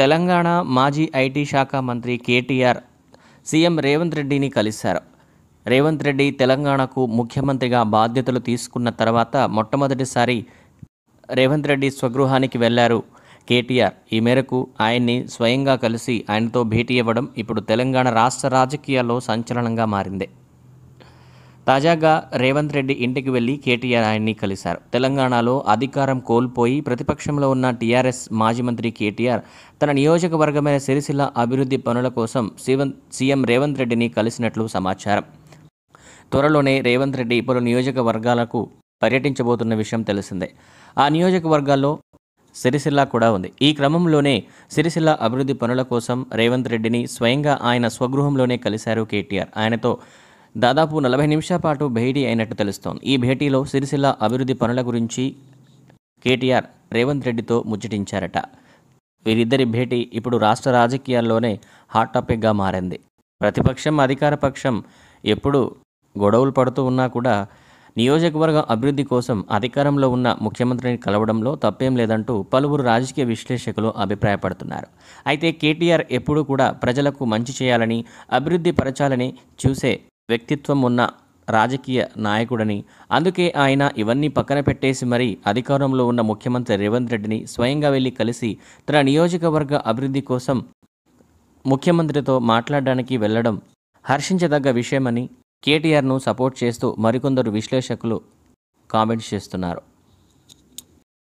తెలంగాణ మాజీ ఐటీ శాఖ మంత్రి కేటీఆర్ సీఎం రేవంత్ రెడ్డిని కలిశారు రేవంత్ రెడ్డి తెలంగాణకు ముఖ్యమంత్రిగా బాధ్యతలు తీసుకున్న తర్వాత మొట్టమొదటిసారి రేవంత్ రెడ్డి స్వగృహానికి వెళ్లారు కేటీఆర్ ఈ మేరకు ఆయన్ని స్వయంగా కలిసి ఆయనతో భేటీ ఇవ్వడం ఇప్పుడు తెలంగాణ రాష్ట్ర రాజకీయాల్లో సంచలనంగా మారింది తాజాగా రేవంత్ రెడ్డి ఇంటికి వెళ్లి కేటీఆర్ ఆయన్ని కలిశారు తెలంగాణలో అధికారం కోల్పోయి ప్రతిపక్షంలో ఉన్న టీఆర్ఎస్ మాజీ మంత్రి కేటీఆర్ తన నియోజకవర్గమైన సిరిసిల్ల అభివృద్ధి పనుల కోసం సీఎం రేవంత్ రెడ్డిని కలిసినట్లు సమాచారం త్వరలోనే రేవంత్ రెడ్డి పలు నియోజకవర్గాలకు పర్యటించబోతున్న విషయం తెలిసిందే ఆ నియోజకవర్గాల్లో సిరిసిల్ల కూడా ఉంది ఈ క్రమంలోనే సిరిసిల్ల అభివృద్ధి పనుల కోసం రేవంత్ రెడ్డిని స్వయంగా ఆయన స్వగృహంలోనే కలిశారు కేటీఆర్ ఆయనతో దాదాపు నలభై నిమిషాల పాటు భేటీ అయినట్టు తెలుస్తోంది ఈ భేటీలో సిరిసిల్ల అభివృద్ధి పనుల గురించి కేటీఆర్ రేవంత్ రెడ్డితో ముచ్చటించారట వీరిద్దరి భేటీ ఇప్పుడు రాష్ట్ర రాజకీయాల్లోనే హాట్ టాపిక్గా మారింది ప్రతిపక్షం అధికార పక్షం ఎప్పుడు గొడవలు పడుతూ ఉన్నా కూడా నియోజకవర్గ అభివృద్ధి కోసం అధికారంలో ఉన్న ముఖ్యమంత్రిని కలవడంలో తప్పేం లేదంటూ పలువురు రాజకీయ విశ్లేషకులు అభిప్రాయపడుతున్నారు అయితే కేటీఆర్ ఎప్పుడూ కూడా ప్రజలకు మంచి చేయాలని అభివృద్ధి పరచాలని చూసే వ్యక్తిత్వం ఉన్న రాజకీయ నాయకుడని అందుకే ఆయన ఇవన్నీ పక్కన పెట్టేసి మరీ అధికారంలో ఉన్న ముఖ్యమంత్రి రేవంత్ రెడ్డిని స్వయంగా వెళ్ళి కలిసి తన నియోజకవర్గ అభివృద్ధి కోసం ముఖ్యమంత్రితో మాట్లాడడానికి వెళ్లడం హర్షించదగ్గ విషయమని కేటీఆర్ను సపోర్ట్ చేస్తూ మరికొందరు విశ్లేషకులు కామెంట్స్ చేస్తున్నారు